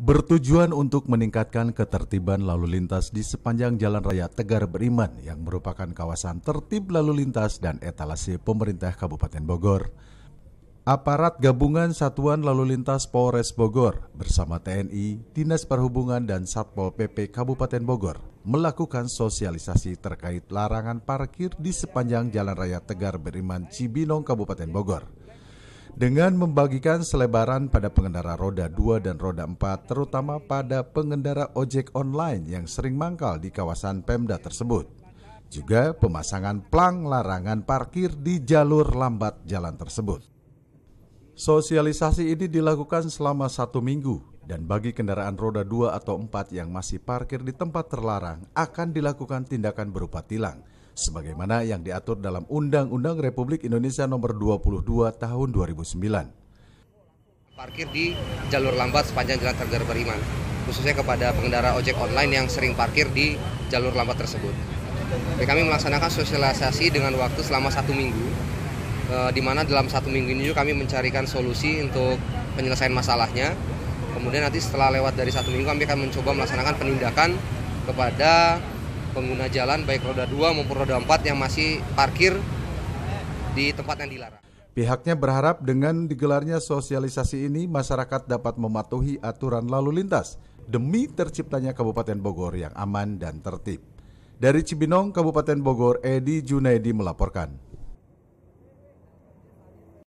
bertujuan untuk meningkatkan ketertiban lalu lintas di sepanjang Jalan Raya Tegar Beriman yang merupakan kawasan tertib lalu lintas dan etalase pemerintah Kabupaten Bogor. Aparat gabungan Satuan Lalu Lintas Polres Bogor bersama TNI, Dinas Perhubungan dan Satpol PP Kabupaten Bogor melakukan sosialisasi terkait larangan parkir di sepanjang Jalan Raya Tegar Beriman Cibinong Kabupaten Bogor dengan membagikan selebaran pada pengendara roda 2 dan roda 4 terutama pada pengendara ojek online yang sering mangkal di kawasan Pemda tersebut. Juga pemasangan plang larangan parkir di jalur lambat jalan tersebut. Sosialisasi ini dilakukan selama satu minggu dan bagi kendaraan roda 2 atau 4 yang masih parkir di tempat terlarang akan dilakukan tindakan berupa tilang sebagaimana yang diatur dalam Undang-Undang Republik Indonesia Nomor 22 Tahun 2009. Parkir di jalur lambat sepanjang Jalan Tegar Beriman, khususnya kepada pengendara ojek online yang sering parkir di jalur lambat tersebut. Kami melaksanakan sosialisasi dengan waktu selama satu minggu, eh, di mana dalam satu minggu ini juga kami mencarikan solusi untuk penyelesaian masalahnya. Kemudian nanti setelah lewat dari satu minggu kami akan mencoba melaksanakan penindakan kepada pengguna jalan baik roda 2 maupun roda 4 yang masih parkir di tempat yang dilarang. Pihaknya berharap dengan digelarnya sosialisasi ini masyarakat dapat mematuhi aturan lalu lintas demi terciptanya Kabupaten Bogor yang aman dan tertib. Dari Cibinong, Kabupaten Bogor, Edi Junaidi melaporkan.